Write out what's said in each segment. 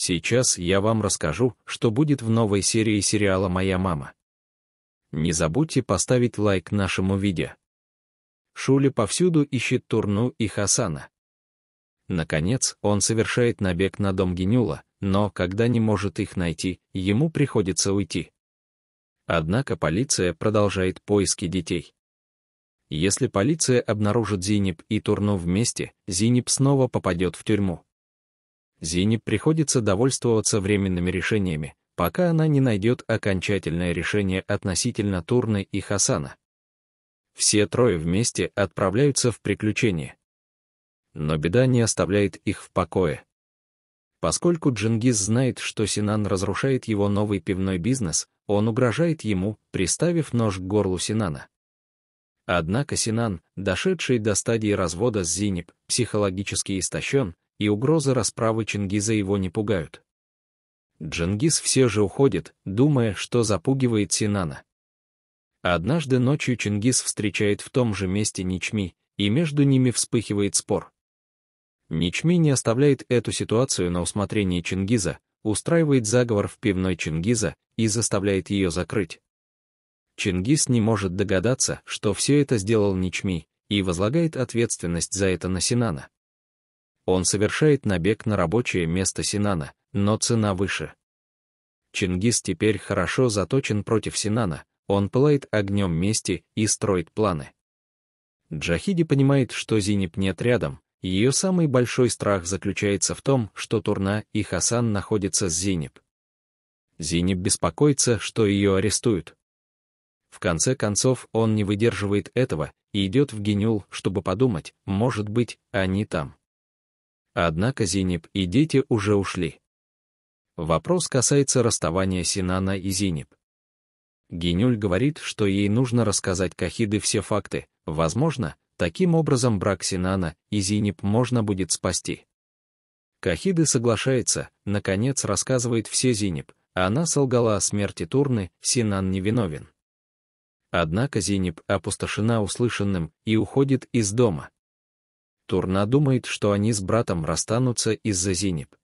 Сейчас я вам расскажу, что будет в новой серии сериала «Моя мама». Не забудьте поставить лайк нашему видео. Шули повсюду ищет Турну и Хасана. Наконец, он совершает набег на дом Генюла, но когда не может их найти, ему приходится уйти. Однако полиция продолжает поиски детей. Если полиция обнаружит Зиниб и Турну вместе, Зиниб снова попадет в тюрьму. Зине приходится довольствоваться временными решениями, пока она не найдет окончательное решение относительно Турны и Хасана. Все трое вместе отправляются в приключение. Но беда не оставляет их в покое. Поскольку Джингис знает, что Синан разрушает его новый пивной бизнес, он угрожает ему, приставив нож к горлу Синана. Однако Синан, дошедший до стадии развода с Зинеб, психологически истощен, и угрозы расправы Чингиза его не пугают. Джингис все же уходит, думая, что запугивает Синана. Однажды ночью Чингиз встречает в том же месте Ничми, и между ними вспыхивает спор. Ничми не оставляет эту ситуацию на усмотрение Чингиза, устраивает заговор в пивной Чингиза и заставляет ее закрыть. Чингиз не может догадаться, что все это сделал Ничми, и возлагает ответственность за это на Синана. Он совершает набег на рабочее место Синана, но цена выше. Чингис теперь хорошо заточен против Синана, он пылает огнем мести и строит планы. Джахиди понимает, что Зиниб нет рядом, ее самый большой страх заключается в том, что Турна и Хасан находятся с Зиниб. Зиниб беспокоится, что ее арестуют. В конце концов, он не выдерживает этого и идет в Генюл, чтобы подумать, может быть, они там. Однако Зинеп и дети уже ушли. Вопрос касается расставания Синана и Зинеп. Генюль говорит, что ей нужно рассказать Кахиды все факты. Возможно, таким образом брак Синана и Зинеп можно будет спасти. Кахиды соглашается, наконец рассказывает все Зинеп, она солгала о смерти Турны, Синан невиновен. Однако Зинеп опустошена услышанным и уходит из дома. Турна думает, что они с братом расстанутся из-за Зиниб.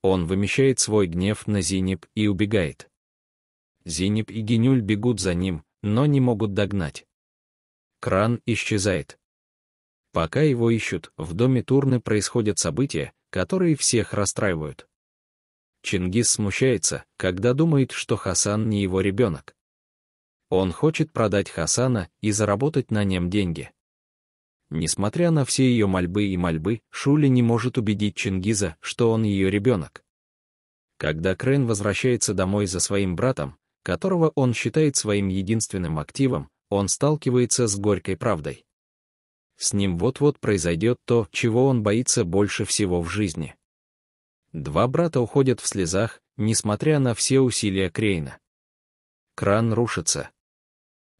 Он вымещает свой гнев на Зиниб и убегает. Зиниб и Генюль бегут за ним, но не могут догнать. Кран исчезает. Пока его ищут, в доме Турны происходят события, которые всех расстраивают. Чингис смущается, когда думает, что Хасан не его ребенок. Он хочет продать Хасана и заработать на нем деньги. Несмотря на все ее мольбы и мольбы, Шули не может убедить Чингиза, что он ее ребенок. Когда Крейн возвращается домой за своим братом, которого он считает своим единственным активом, он сталкивается с горькой правдой. С ним вот-вот произойдет то, чего он боится больше всего в жизни. Два брата уходят в слезах, несмотря на все усилия Крейна. Кран рушится,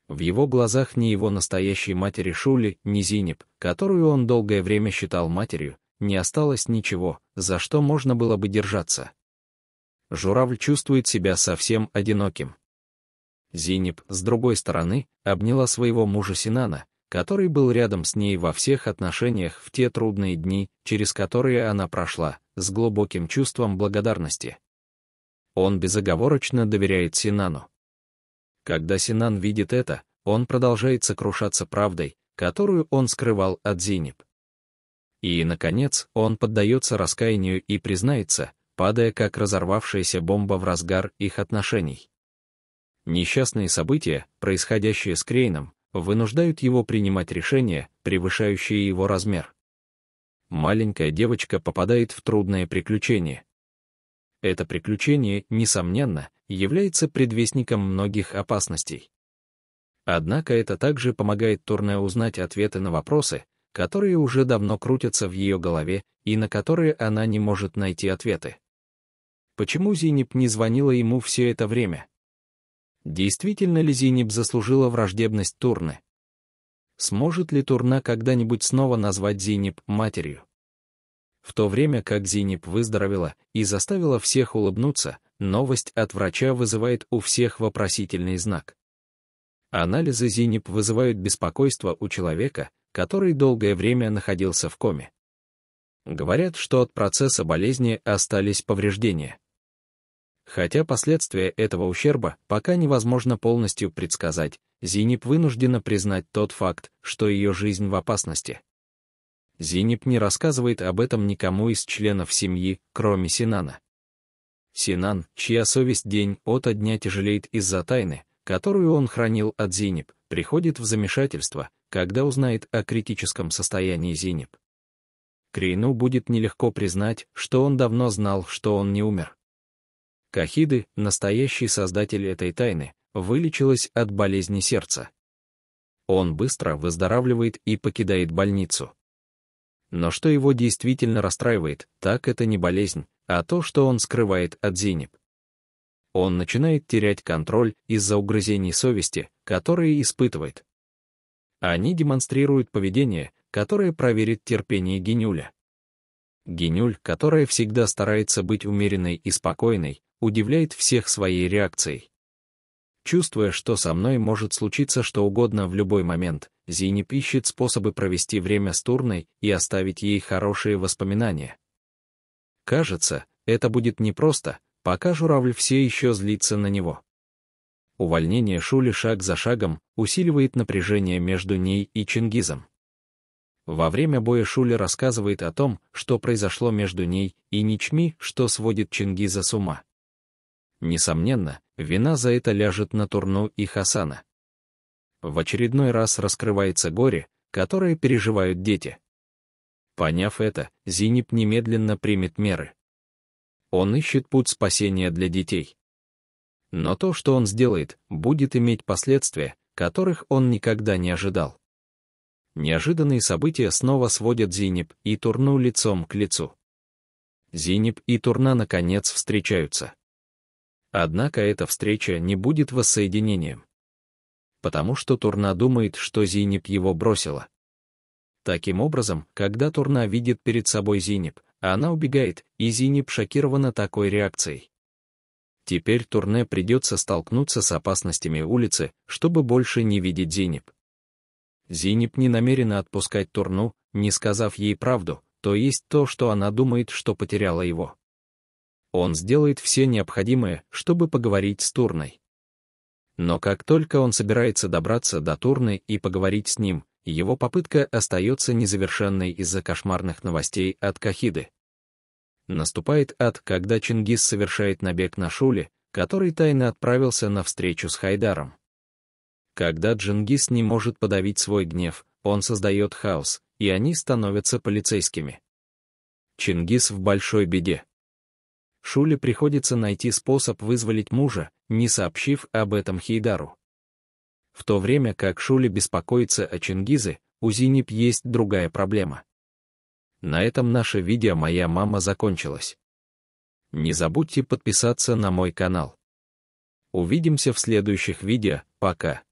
в его глазах ни его настоящей матери Шули, ни Зинеп, которую он долгое время считал матерью, не осталось ничего, за что можно было бы держаться. Журавль чувствует себя совсем одиноким. Зинеп, с другой стороны, обняла своего мужа Синана, который был рядом с ней во всех отношениях в те трудные дни, через которые она прошла, с глубоким чувством благодарности. Он безоговорочно доверяет Синану. Когда Синан видит это, он продолжает сокрушаться правдой, которую он скрывал от Зиниб. И, наконец, он поддается раскаянию и признается, падая как разорвавшаяся бомба в разгар их отношений. Несчастные события, происходящие с Крейном, вынуждают его принимать решения, превышающие его размер. Маленькая девочка попадает в трудное приключение. Это приключение, несомненно, является предвестником многих опасностей. Однако это также помогает Турне узнать ответы на вопросы, которые уже давно крутятся в ее голове и на которые она не может найти ответы. Почему Зиниб не звонила ему все это время? Действительно ли Зиниб заслужила враждебность Турны? Сможет ли Турна когда-нибудь снова назвать Зиниб матерью? В то время как Зиниб выздоровела и заставила всех улыбнуться, новость от врача вызывает у всех вопросительный знак. Анализы ЗИНИП вызывают беспокойство у человека, который долгое время находился в коме. Говорят, что от процесса болезни остались повреждения. Хотя последствия этого ущерба пока невозможно полностью предсказать, Зинип вынуждена признать тот факт, что ее жизнь в опасности. Зинип не рассказывает об этом никому из членов семьи, кроме Синана. Синан, чья совесть день ото дня тяжелеет из-за тайны, которую он хранил от Зиниб, приходит в замешательство, когда узнает о критическом состоянии Зиниб. Крину будет нелегко признать, что он давно знал, что он не умер. Кахиды, настоящий создатель этой тайны, вылечилась от болезни сердца. Он быстро выздоравливает и покидает больницу. Но что его действительно расстраивает, так это не болезнь, а то, что он скрывает от Зинеп, Он начинает терять контроль из-за угрызений совести, которые испытывает. Они демонстрируют поведение, которое проверит терпение Генюля. Генюль, которая всегда старается быть умеренной и спокойной, удивляет всех своей реакцией. Чувствуя, что со мной может случиться что угодно в любой момент, Зинеп ищет способы провести время с Турной и оставить ей хорошие воспоминания. Кажется, это будет непросто, пока журавль все еще злится на него. Увольнение Шули шаг за шагом усиливает напряжение между ней и Чингизом. Во время боя Шули рассказывает о том, что произошло между ней и Ничми, что сводит Чингиза с ума. Несомненно, вина за это ляжет на Турну и Хасана. В очередной раз раскрывается горе, которое переживают дети — Поняв это, Зинип немедленно примет меры. Он ищет путь спасения для детей. Но то, что он сделает, будет иметь последствия, которых он никогда не ожидал. Неожиданные события снова сводят Зинип и Турну лицом к лицу. Зинип и Турна наконец встречаются. Однако эта встреча не будет воссоединением. Потому что Турна думает, что Зинип его бросила. Таким образом, когда Турна видит перед собой Зиниб, она убегает, и Зиниб шокирована такой реакцией. Теперь Турне придется столкнуться с опасностями улицы, чтобы больше не видеть Зиниб. Зиниб не намерена отпускать Турну, не сказав ей правду, то есть то, что она думает, что потеряла его. Он сделает все необходимое, чтобы поговорить с Турной. Но как только он собирается добраться до Турны и поговорить с ним, его попытка остается незавершенной из-за кошмарных новостей от Кахиды. Наступает ад, когда Чингис совершает набег на Шули, который тайно отправился на встречу с Хайдаром. Когда Джингис не может подавить свой гнев, он создает хаос, и они становятся полицейскими. Чингис в большой беде. Шули приходится найти способ вызволить мужа, не сообщив об этом Хейдару. В то время как Шули беспокоится о Чингизе, у Зиниб есть другая проблема. На этом наше видео «Моя мама» закончилось. Не забудьте подписаться на мой канал. Увидимся в следующих видео, пока.